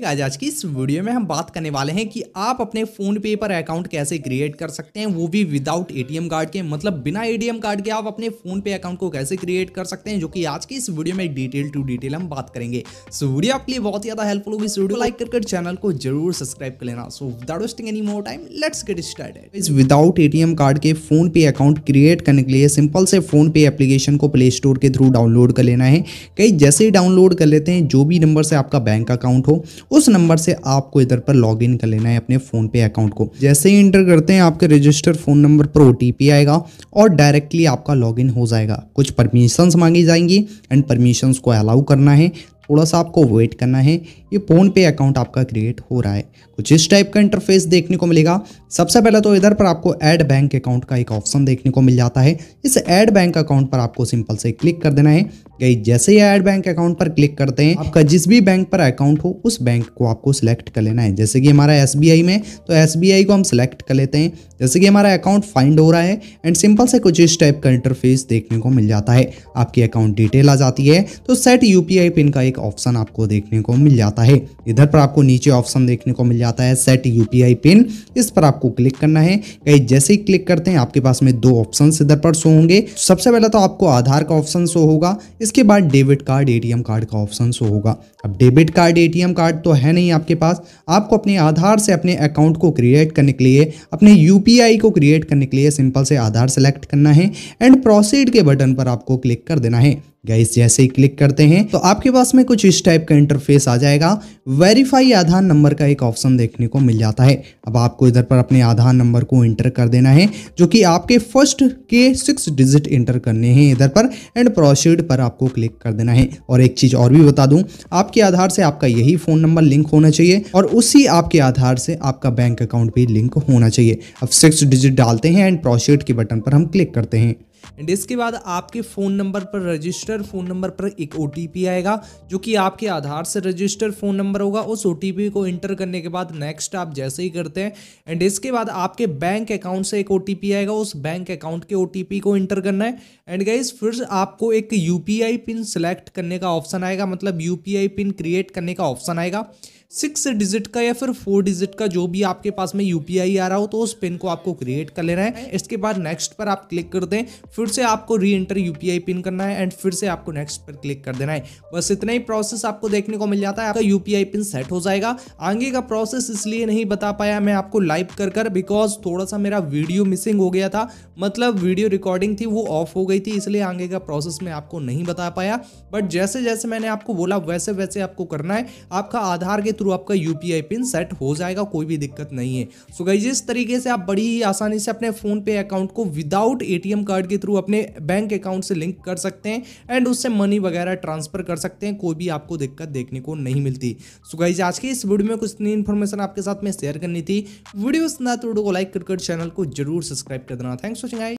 guys आज की इस वीडियो में हम बात करने वाले हैं कि आप अपने फ़ोन पे पर अकाउंट कैसे क्रिएट कर सकते हैं वो भी विदाउट एटीएम कार्ड के मतलब बिना एटीएम कार्ड के आप अपने फ़ोन पे अकाउंट को कैसे क्रिएट कर सकते हैं जो कि आज की इस वीडियो में डिटेल टू डिटेल हम बात करेंगे सो वीडियो आपके लिए बहुत ज़्यादा हेल्पफुल होगी वीडियो लाइक कर, कर चैनल को जरूर सब्सक्राइब कर लेना so without any more time let's get start इस विदाउट ए कार्ड के फ़ोन पे अकाउंट क्रिएट करने के लिए सिंपल से फ़ोन पे एप्लीकेशन को प्ले स्टोर के थ्रू डाउनलोड कर लेना है कई जैसे ही डाउनलोड कर लेते हैं जो भी नंबर से आपका बैंक अकाउंट हो उस नंबर से आपको इधर पर लॉग इन कर लेना है अपने फ़ोन पे अकाउंट को जैसे ही इंटर करते हैं आपके रजिस्टर फ़ोन नंबर पर ओ आएगा और डायरेक्टली आपका लॉग इन हो जाएगा कुछ परमिशंस मांगी जाएंगी एंड परमिशंस को अलाउ करना है थोड़ा सा आपको वेट करना है ये फोन पे अकाउंट आपका क्रिएट हो रहा है कुछ इस टाइप का इंटरफेस देखने को मिलेगा सबसे पहले तो इधर पर आपको ऐड बैंक अकाउंट का एक ऑप्शन देखने को मिल जाता है इस ऐड बैंक अकाउंट पर आपको सिंपल से क्लिक कर देना है गई जैसे ही ऐड बैंक अकाउंट पर क्लिक करते हैं आपका जिस भी बैंक पर अकाउंट हो उस बैंक को आपको सिलेक्ट कर लेना है जैसे कि हमारा एस में तो एस को हम सिलेक्ट कर लेते हैं जैसे कि हमारा अकाउंट फाइंड हो रहा है एंड सिंपल से कुछ इस टाइप का इंटरफेस देखने को मिल जाता है आपकी अकाउंट डिटेल आ जाती है तो सेट यूपीआई पिन का एक ऑप्शन आपको देखने को मिल जाता है इधर पर आपको नीचे ऑप्शन देखने को मिल जाता है सेट यूपीआई पिन इस पर आपको क्लिक करना है कहीं जैसे ही क्लिक करते हैं आपके पास में दो ऑप्शन इधर पर शो होंगे सबसे पहले तो आपको आधार का ऑप्शन शो होगा इसके बाद डेबिट कार्ड ए कार्ड का ऑप्शन शो होगा अब डेबिट कार्ड ए कार्ड तो है नहीं आपके पास आपको अपने आधार से अपने अकाउंट को क्रिएट करने के लिए अपने यूपी पीआई को क्रिएट करने के लिए सिंपल से आधार सेलेक्ट करना है एंड प्रोसीड के बटन पर आपको क्लिक कर देना है गाइस जैसे ही क्लिक करते हैं तो आपके पास में कुछ इस टाइप का इंटरफेस आ जाएगा वेरीफाई आधार नंबर का एक ऑप्शन देखने को मिल जाता है अब आपको इधर पर अपने आधार नंबर को इंटर कर देना है जो कि आपके फर्स्ट के सिक्स डिजिट इंटर करने हैं इधर पर एंड प्रोसीड पर आपको क्लिक कर देना है और एक चीज़ और भी बता दूं आपके आधार से आपका यही फ़ोन नंबर लिंक होना चाहिए और उसी आपके आधार से आपका बैंक अकाउंट भी लिंक होना चाहिए अब सिक्स डिजिट डालते हैं एंड प्रोसीड के बटन पर हम क्लिक करते हैं एंड इसके बाद आपके फ़ोन नंबर पर रजिस्टर फ़ोन नंबर पर एक ओ आएगा जो कि आपके आधार से रजिस्टर फ़ोन नंबर होगा उस ओ को इंटर करने के बाद नेक्स्ट आप जैसे ही करते हैं एंड इसके बाद आपके बैंक अकाउंट से एक ओ आएगा उस बैंक अकाउंट के ओ को इंटर करना है एंड गाइज फिर आपको एक यू पिन सेलेक्ट करने का ऑप्शन आएगा मतलब यू पिन क्रिएट करने का ऑप्शन आएगा सिक्स डिजिट का या फिर फोर डिजिट का जो भी आपके पास में यूपीआई आ रहा हो तो उस पिन को आपको क्रिएट कर लेना है इसके बाद नेक्स्ट पर आप क्लिक कर दें फिर से आपको री एंटर यूपीआई पिन करना है एंड फिर से आपको नेक्स्ट पर क्लिक कर देना है बस इतना ही प्रोसेस आपको देखने को मिल जाता है आपका यूपीआई पिन सेट हो जाएगा आगे का प्रोसेस इसलिए नहीं बता पाया मैं आपको लाइव कर कर बिकॉज थोड़ा सा मेरा वीडियो मिसिंग हो गया था मतलब वीडियो रिकॉर्डिंग थी वो ऑफ हो गई थी इसलिए आगे का प्रोसेस मैं आपको नहीं बता पाया बट जैसे जैसे मैंने आपको बोला वैसे वैसे आपको करना है आपका आधार के थ्रू आपका यू पिन सेट हो जाएगा कोई भी दिक्कत नहीं है सो गई इस तरीके से आप बड़ी ही आसानी से अपने फोन पे अकाउंट को विदाउट ए कार्ड के थ्रू अपने बैंक अकाउंट से लिंक कर सकते हैं एंड उससे मनी वगैरह ट्रांसफर कर सकते हैं कोई भी आपको दिक्कत देखने को नहीं मिलती सो गई आज के इस वीडियो में कुछ नई इन्फॉर्मेशन आपके साथ में शेयर करनी थी वीडियो सुना तो वीडियो को लाइक कर चैनल को जरूर सब्सक्राइब कर देना थैंक्स वॉचिंग